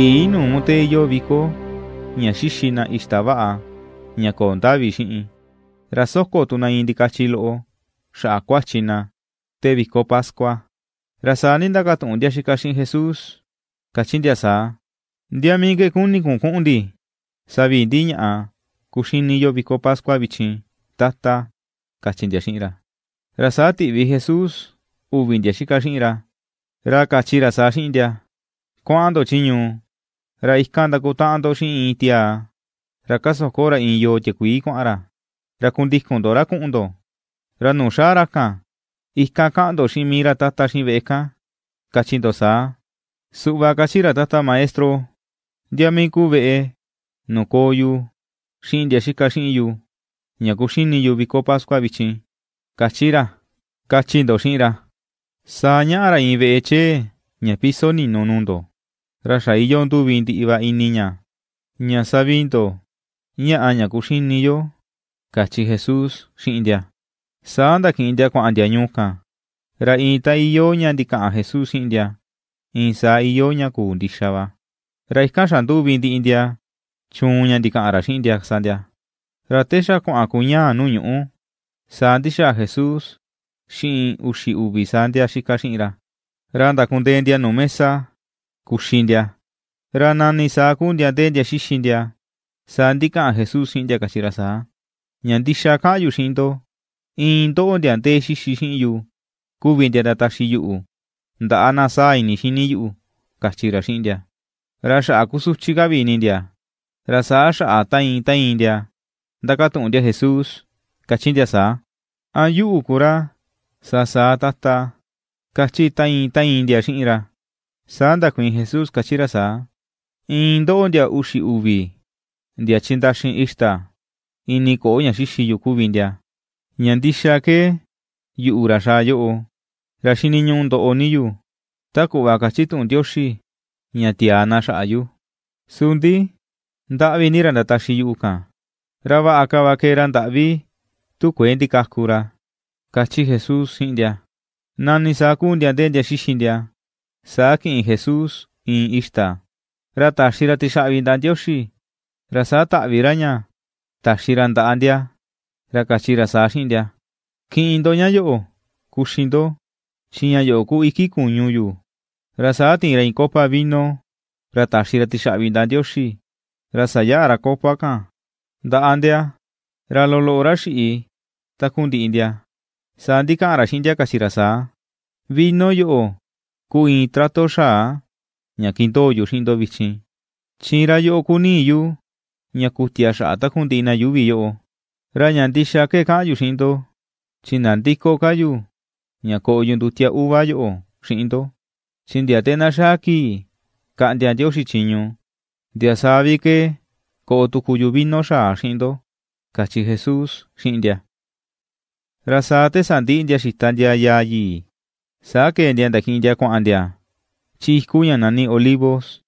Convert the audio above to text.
e muteyo viko ña xixina ixtava'a ña ko a xi'i ra sokotuna in ndikachi lo'o xa'a te viko paskua ra sa ni ndakatu'un ntia xika jesus kachi dia sa ntia mi nge kuni sabi ku'unti savi nti ña'a kuxiniyo viko paskua vichi tata kachi ntia xi'ira ra sa jesus uvi dia xika xi'ira ra kachi ra sa xi'intia kua'ando ra ihkanda kuta'anto xi'in tiaa ra kasoko ra in yoo tyekui kua'ra ra kundijkonto ra ku'unto ra nuxáraka ijka ka'anto xi mi ra tata xi ve'eka sa saa su'va kachi ra tata maestro ndiami ku no nokoyu xintia xika xi'inyu ñaku xiniyu viko pascua vichi kachira kachinto xi'ira saa ña'ara in ve'e che ña piso ni nununto vinti iba y niña. Ña sabinto, aña kushin niyo. kachi Jesús xintia. Sa ndakintia kua'antia ñuka. Ra'ita iyo ña ntika'a Jesús xintia. Insa sa iyo ña kuu ntixava. Ra'ika xantuvi nti'intia. Chuun ña ntika'ara xintia santia. Ratexa ku'a kuña nuño un. Sa sha Jesús Shin uxi uvi santia xika xi'ira. Ra ntakundentia nu mesa kushindia. Ranani nani saa kuntia tentia xixintia sa ntika'an jesus xi'intia kaxi ra saa ña ndixa ka'anyu xi'into in nto'ontia nde xixi yu, kuvintia ra taxi yu'u nda'a saa ini xini yu. kaxi ra xi'intia ra xa'a kusutyi ka vinintia ra saa xa'a ta'in jesus kachintia saa a yu'u ukura sa saa tata kachi in ta'intia xi'in ra Sanda kuin Jesus kachirasa. Indo ondia ushi ubi. Ndia chindashin ista. Iniko onya shishi yukuvindia. Nyandisha ke yu urasha yoo. Rashini nyundo oniyu. Taku wakachitu ndioshi. Nyatiana ayu, Sundi. Ndavi niranda tashi yuka. Rava akavakera ndavi. Tu kwendi kakura. Kachi Jesus india. Nani sakundia dendia shishindia. in Jesus in ista. Rata shira dioshi. Rasa ta viranya. ta andia. raka Rakashira sashindia. nya yo. Kushindo. Shinya yo ku iki kunyuyu. rain kopa vino. Rata Rasa ya dandioshi. kopa ka. Da andia. Ralolo rashi takundi india. Sandika arashindia kasirasa. Vino yo. Kuin trato ya, ñaquinto yushindo vichin. Chinra yo kuniyu, nyakutia yata kundina yubiyo. Rañantisha ke kayu shindo. Chinantisko cayu, tia yundutia uva yo, shindo. Sindiatena shaki, dia shichiño. Diasabi ke, ko tukuyubino sa shindo. Kachi Jesús, shindia. Rasate sandi india ya yayi. Saque de quinta ya Andia. Chiscuya nani olivos.